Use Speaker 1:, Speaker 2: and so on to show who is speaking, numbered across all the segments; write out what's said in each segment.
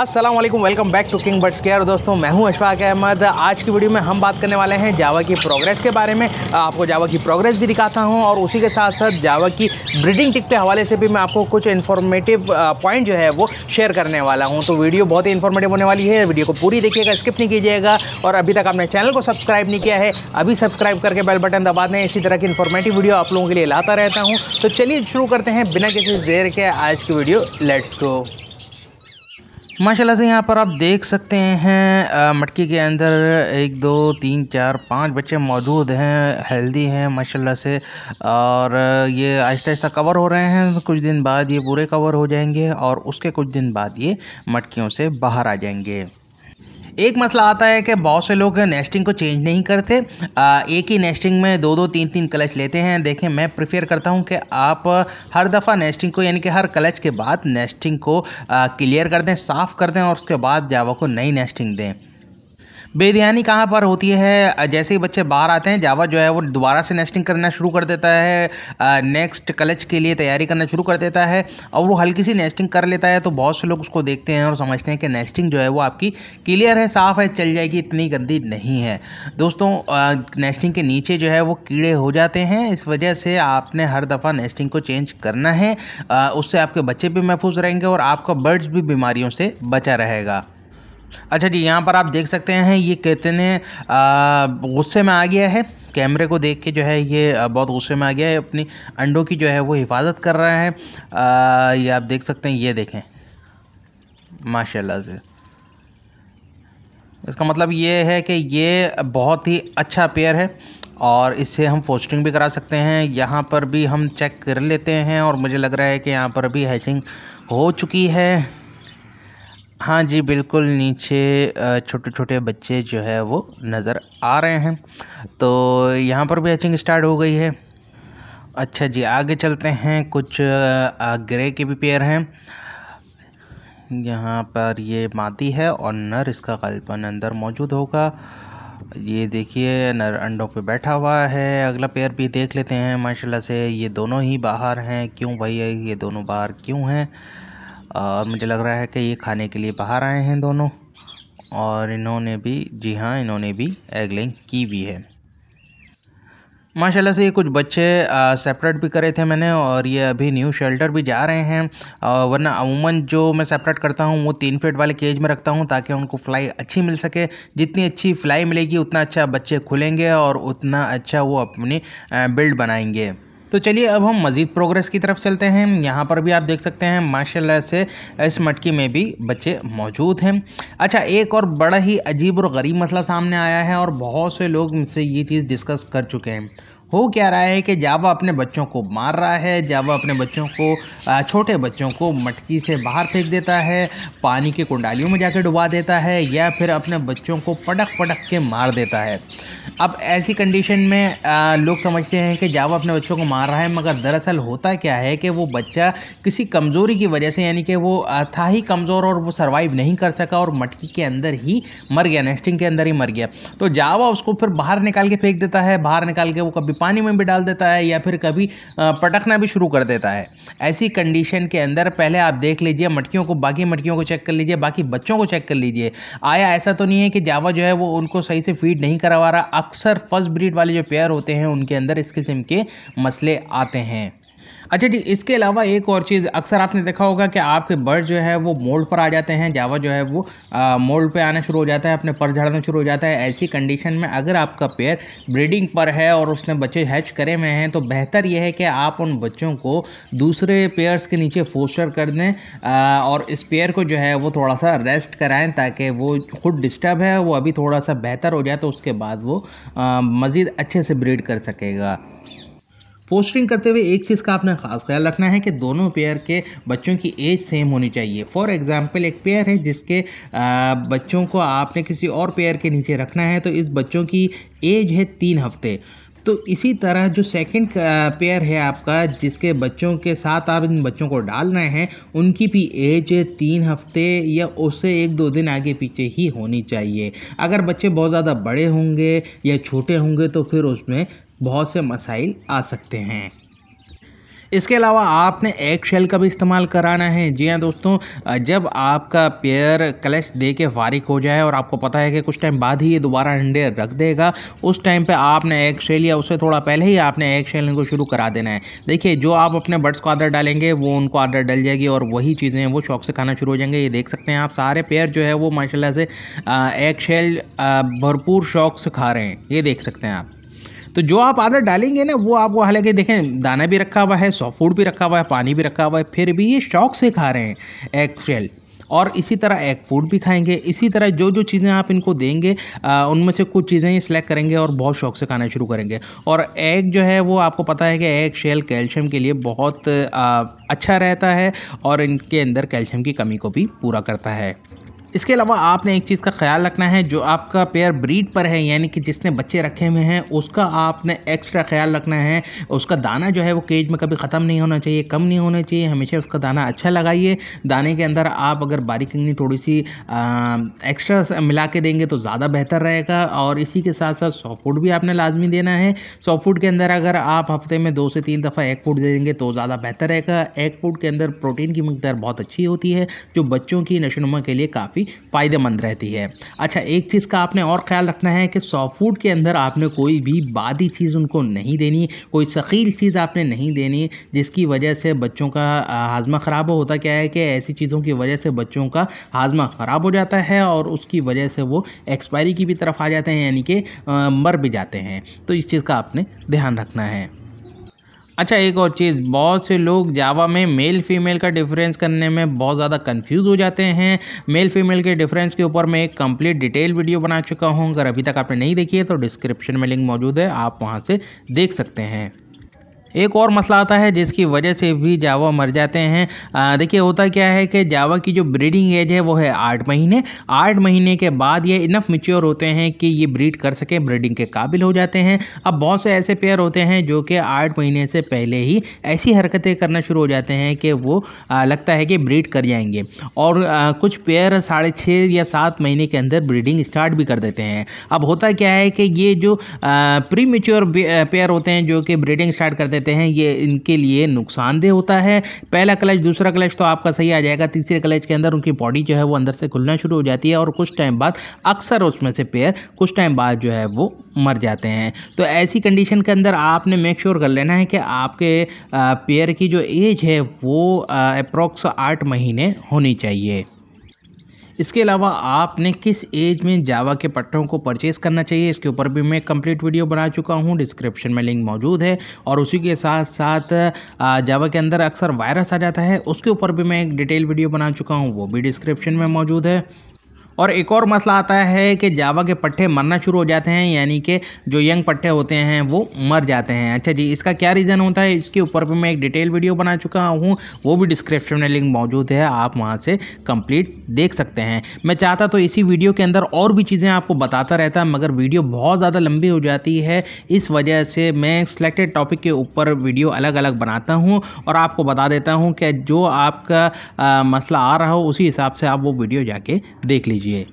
Speaker 1: अस्सलाम वालेकुम welcome back to king birds care दोस्तों मैं हूं अशफाक अहमद आज की वीडियो में हम बात करने वाले हैं जावा की प्रोग्रेस के बारे में आपको जावा की प्रोग्रेस भी दिखाता हूं और उसी के साथ साथ जावा की ब्रीडिंग टिप के हवाले से भी मैं आपको कुछ इन्फॉर्मेटिव पॉइंट जो है वो शेयर करने वाला हूँ तो वीडियो बहुत ही इन्फॉर्मेटिव होने वाली है वीडियो को पूरी देखिएगा स्किप नहीं कीजिएगा और अभी तक आपने चैनल को सब्सक्राइब नहीं किया है अभी सब्सक्राइब करके बेल बटन दबा दें इसी तरह की इन्फॉर्मेटिव वीडियो आप लोगों के लिए लाता रहता हूँ तो चलिए शुरू करते हैं बिना किसी देर के आज की वीडियो लेट्स गो माशाल्लाह से यहाँ पर आप देख सकते हैं मटकी के अंदर एक दो तीन चार पाँच बच्चे मौजूद हैं हेल्दी हैं माशाल्लाह से और ये आहिस्ता आहिस्ता कवर हो रहे हैं कुछ दिन बाद ये पूरे कवर हो जाएंगे और उसके कुछ दिन बाद ये मटकियों से बाहर आ जाएंगे एक मसला आता है कि बहुत से लोग नेस्टिंग को चेंज नहीं करते आ, एक ही नेस्टिंग में दो दो तीन तीन क्लच लेते हैं देखें मैं प्रेफर करता हूं कि आप हर दफ़ा नेस्टिंग को यानी कि हर क्लच के बाद नेस्टिंग को क्लियर कर दें साफ़ कर दें और उसके बाद जावा को नई नेस्टिंग दें बेदयानी कहाँ पर होती है जैसे ही बच्चे बाहर आते हैं जावा जो है वो दोबारा से नेस्टिंग करना शुरू कर देता है नेक्स्ट कलच के लिए तैयारी करना शुरू कर देता है और वो हल्की सी नेस्टिंग कर लेता है तो बहुत से लोग उसको देखते हैं और समझते हैं कि नेस्टिंग जो है वो आपकी क्लियर है साफ़ है चल जाएगी इतनी गंदी नहीं है दोस्तों नेस्टिंग के नीचे जो है वो कीड़े हो जाते हैं इस वजह से आपने हर दफ़ा नेस्टिंग को चेंज करना है उससे आपके बच्चे भी महफूज रहेंगे और आपका बर्ड्स भी बीमारियों से बचा रहेगा अच्छा जी यहाँ पर आप देख सकते हैं ये कितने गुस्से में आ गया है कैमरे को देख के जो है ये बहुत गुस्से में आ गया है अपनी अंडों की जो है वो हिफाजत कर रहा है ये आप देख सकते हैं ये देखें माशाल्लाह से इसका मतलब ये है कि ये बहुत ही अच्छा पेयर है और इससे हम पोस्टिंग भी करा सकते हैं यहाँ पर भी हम चेक कर लेते हैं और मुझे लग रहा है कि यहाँ पर भी हैचिंग हो चुकी है हाँ जी बिल्कुल नीचे छोटे छोटे बच्चे जो है वो नज़र आ रहे हैं तो यहाँ पर भी हैचिंग स्टार्ट हो गई है अच्छा जी आगे चलते हैं कुछ ग्रे के भी पेयर हैं यहाँ पर ये मादी है और नर इसका गलपन अंदर मौजूद होगा ये देखिए नर अंडों पे बैठा हुआ है अगला पेयर भी देख लेते हैं माशाल्लाह से ये दोनों ही बाहर हैं क्यों भाई ये दोनों बाहर क्यों हैं और मुझे लग रहा है कि ये खाने के लिए बाहर आए हैं दोनों और इन्होंने भी जी हाँ इन्होंने भी एगलिंग की भी है माशाल्लाह से ये कुछ बच्चे सेपरेट भी करे थे मैंने और ये अभी न्यू शेल्टर भी जा रहे हैं आ, वरना अमूमन जो मैं सेपरेट करता हूँ वो तीन फीट वाले केज में रखता हूँ ताकि उनको फ्लाई अच्छी मिल सके जितनी अच्छी फ्लाई मिलेगी उतना अच्छा बच्चे खुलेंगे और उतना अच्छा वो अपनी बिल्ड बनाएंगे तो चलिए अब हम मज़ीद प्रोग्रेस की तरफ चलते हैं यहाँ पर भी आप देख सकते हैं माशाल्लाह से इस मटकी में भी बच्चे मौजूद हैं अच्छा एक और बड़ा ही अजीब और गरीब मसला सामने आया है और बहुत से लोग मुझसे ये चीज़ डिस्कस कर चुके हैं हो क्या रहा है कि जावा अपने बच्चों को मार रहा है जावा अपने बच्चों को छोटे बच्चों को मटकी से बाहर फेंक देता है पानी के कुंडालियों में जाकर डुबा देता है या फिर अपने बच्चों को पटक पटक के मार देता है अब ऐसी कंडीशन में आ, लोग समझते हैं कि जावा अपने बच्चों को मार रहा है मगर दरअसल होता क्या है कि वो बच्चा किसी कमज़ोरी की वजह से यानी कि वो था ही कमज़ोर और वो सर्वाइव नहीं कर सका और मटकी के अंदर ही मर गया नेस्टिंग के अंदर ही मर गया तो जावा उसको फिर बाहर निकाल के फेंक देता है बाहर निकाल के वो कभी पानी में भी डाल देता है या फिर कभी पटकना भी शुरू कर देता है ऐसी कंडीशन के अंदर पहले आप देख लीजिए मटकियों को बाकी मटकियों को चेक कर लीजिए बाकी बच्चों को चेक कर लीजिए आया ऐसा तो नहीं है कि जावा जो है वो उनको सही से फीड नहीं करवा रहा अक्सर फर्स्ट ब्रीड वाले जो पेयर होते हैं उनके अंदर इस किस्म के मसले आते हैं अच्छा जी इसके अलावा एक और चीज़ अक्सर आपने देखा होगा कि आपके बर्ड जो है वो मोल्ड पर आ जाते हैं जावा जो है वो मोल्ड पे आना शुरू हो जाता है अपने पर झड़ना शुरू हो जाता है ऐसी कंडीशन में अगर आपका पेयर ब्रीडिंग पर है और उसने बच्चे हैच करे हुए हैं तो बेहतर यह है कि आप उन बच्चों को दूसरे पेयर्स के नीचे फोस्टर कर दें और इस पेयर को जो है वो थोड़ा सा रेस्ट कराएँ ताकि वो खुद डिस्टर्ब है वो अभी थोड़ा सा बेहतर हो जाए तो उसके बाद वो मज़ीद अच्छे से ब्रीड कर सकेगा पोस्टिंग करते हुए एक चीज़ का आपने खास ख्याल रखना है कि दोनों पेयर के बच्चों की एज सेम होनी चाहिए फॉर एग्ज़ाम्पल एक पेयर है जिसके बच्चों को आपने किसी और पेयर के नीचे रखना है तो इस बच्चों की एज है तीन हफ्ते तो इसी तरह जो सेकंड पेयर है आपका जिसके बच्चों के साथ आप इन बच्चों को डाल रहे हैं उनकी भी एज तीन हफ्ते या उससे एक दो दिन आगे पीछे ही होनी चाहिए अगर बच्चे बहुत ज़्यादा बड़े होंगे या छोटे होंगे तो फिर उसमें बहुत से मसाइल आ सकते हैं इसके अलावा आपने एग शेल का भी इस्तेमाल कराना है जी हाँ दोस्तों जब आपका पेयर क्लच दे के फारिक हो जाए और आपको पता है कि कुछ टाइम बाद ही ये दोबारा अंडे रख देगा उस टाइम पे आपने एग शेल या उससे थोड़ा पहले ही आपने एग शेल इनको शुरू करा देना है देखिए जो आप अपने बर्ड्स को आदर डालेंगे वो उनको आदर डल जाएगी और वही चीज़ें वो शौक से खाना शुरू हो जाएंगे ये देख सकते हैं आप सारे पेयर जो है वो माशाला से एग शेल भरपूर शौक से खा रहे हैं ये देख सकते हैं आप तो जो आप आदत डालेंगे ना वो आपको हालांकि देखें दाना भी रखा हुआ है सॉफ्ट फूड भी रखा हुआ है पानी भी रखा हुआ है फिर भी ये शौक से खा रहे हैं एग शेल और इसी तरह एग फूड भी खाएंगे इसी तरह जो जो चीज़ें आप इनको देंगे उनमें से कुछ चीज़ें सिलेक्ट करेंगे और बहुत शौक से खाना शुरू करेंगे और एग जो है वो आपको पता है कि एग शेल कैल्शियम के लिए बहुत आ, अच्छा रहता है और इनके अंदर कैल्शियम की कमी को भी पूरा करता है इसके अलावा आपने एक चीज़ का ख्याल रखना है जो आपका पेयर ब्रीड पर है यानी कि जिसने बच्चे रखे हुए हैं उसका आपने एक्स्ट्रा ख्याल रखना है उसका दाना जो है वो केज में कभी ख़त्म नहीं होना चाहिए कम नहीं होना चाहिए हमेशा उसका दाना अच्छा लगाइए दाने के अंदर आप अगर बारीकनी थोड़ी सी एक्स्ट्रा मिला के देंगे तो ज़्यादा बेहतर रहेगा और इसी के साथ साथ सॉफ्ट फूड भी आपने लाजमी देना है सॉफ्ट फूड के अंदर अगर आप हफ्ते में दो से तीन दफ़ा एग फूड दे देंगे तो ज़्यादा बेहतर रहेगा एग फूड के अंदर प्रोटीन की मकदार बहुत अच्छी होती है जो बच्चों की नशोनुमा के लिए काफ़ी काफ़ी फ़ायदेमंद रहती है अच्छा एक चीज़ का आपने और ख्याल रखना है कि सॉफ्ट फूड के अंदर आपने कोई भी बादी चीज़ उनको नहीं देनी कोई शकील चीज़ आपने नहीं देनी जिसकी वजह से बच्चों का हाजमा ख़राब हो होता क्या है कि ऐसी चीज़ों की वजह से बच्चों का हाजमा ख़राब हो जाता है और उसकी वजह से वो एक्सपायरी की भी तरफ आ जाते हैं यानी कि मर भी जाते हैं तो इस चीज़ का आपने ध्यान रखना है अच्छा एक और चीज़ बहुत से लोग जावा में मेल फीमेल का डिफरेंस करने में बहुत ज़्यादा कंफ्यूज हो जाते हैं मेल फीमेल के डिफरेंस के ऊपर मैं एक कंप्लीट डिटेल वीडियो बना चुका हूँ अगर अभी तक आपने नहीं देखी है तो डिस्क्रिप्शन में लिंक मौजूद है आप वहाँ से देख सकते हैं एक और मसला आता है जिसकी वजह से भी जावा मर जाते हैं देखिए होता क्या है कि जावा की जो ब्रीडिंग एज है वो है आठ महीने आठ महीने के बाद ये इनफ मिच्योर होते हैं कि ये ब्रीड कर सकें ब्रीडिंग के काबिल हो जाते हैं अब बहुत से ऐसे पेयर होते हैं जो कि आठ महीने से पहले ही ऐसी हरकतें करना शुरू हो जाते हैं कि वो आ, लगता है कि ब्रीड कर जाएंगे और आ, कुछ पेयर साढ़े छः या सात महीने के अंदर ब्रीडिंग स्टार्ट भी कर देते हैं अब होता क्या है कि ये जो प्री मिच्योर पेयर होते हैं जो कि ब्रीडिंग स्टार्ट कर देते लेते हैं ये इनके लिए नुकसानदेह होता है पहला क्लच दूसरा क्लच तो आपका सही आ जाएगा तीसरे क्लच के अंदर उनकी बॉडी जो है वो अंदर से खुलना शुरू हो जाती है और कुछ टाइम बाद अक्सर उसमें से पेयर कुछ टाइम बाद जो है वो मर जाते हैं तो ऐसी कंडीशन के अंदर आपने मेक श्योर sure कर लेना है कि आपके पेयर की जो एज है वो अप्रोक्स आठ महीने होनी चाहिए इसके अलावा आपने किस एज में जावा के पट्टों को परचेस करना चाहिए इसके ऊपर भी मैं कंप्लीट वीडियो बना चुका हूँ डिस्क्रिप्शन में लिंक मौजूद है और उसी के साथ साथ जावा के अंदर अक्सर वायरस आ जाता है उसके ऊपर भी मैं एक डिटेल वीडियो बना चुका हूँ वो भी डिस्क्रिप्शन में मौजूद है और एक और मसला आता है कि जावा के पट्टे मरना शुरू हो जाते हैं यानी कि जो यंग पट्टे होते हैं वो मर जाते हैं अच्छा जी इसका क्या रीज़न होता है इसके ऊपर भी मैं एक डिटेल वीडियो बना चुका हूँ वो भी डिस्क्रिप्शन में लिंक मौजूद है आप वहाँ से कंप्लीट देख सकते हैं मैं चाहता तो इसी वीडियो के अंदर और भी चीज़ें आपको बताता रहता मगर वीडियो बहुत ज़्यादा लंबी हो जाती है इस वजह से मैं सिलेक्टेड टॉपिक के ऊपर वीडियो अलग अलग बनाता हूँ और आपको बता देता हूँ कि जो आपका मसला आ रहा हो उसी हिसाब से आप वो वीडियो जाके देख लीजिए कीजिए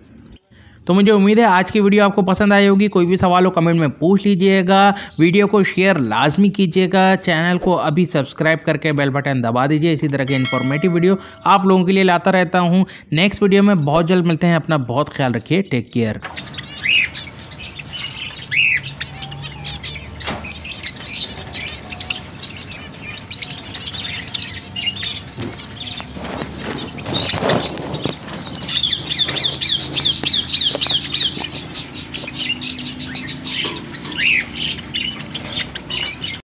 Speaker 1: तो मुझे उम्मीद है आज की वीडियो आपको पसंद आई होगी कोई भी सवाल हो कमेंट में पूछ लीजिएगा वीडियो को शेयर लाजमी कीजिएगा चैनल को अभी सब्सक्राइब करके बेल बटन दबा दीजिए इसी तरह के इन्फॉर्मेटिव वीडियो आप लोगों के लिए लाता रहता हूँ नेक्स्ट वीडियो में बहुत जल्द मिलते हैं अपना बहुत ख्याल रखिए टेक केयर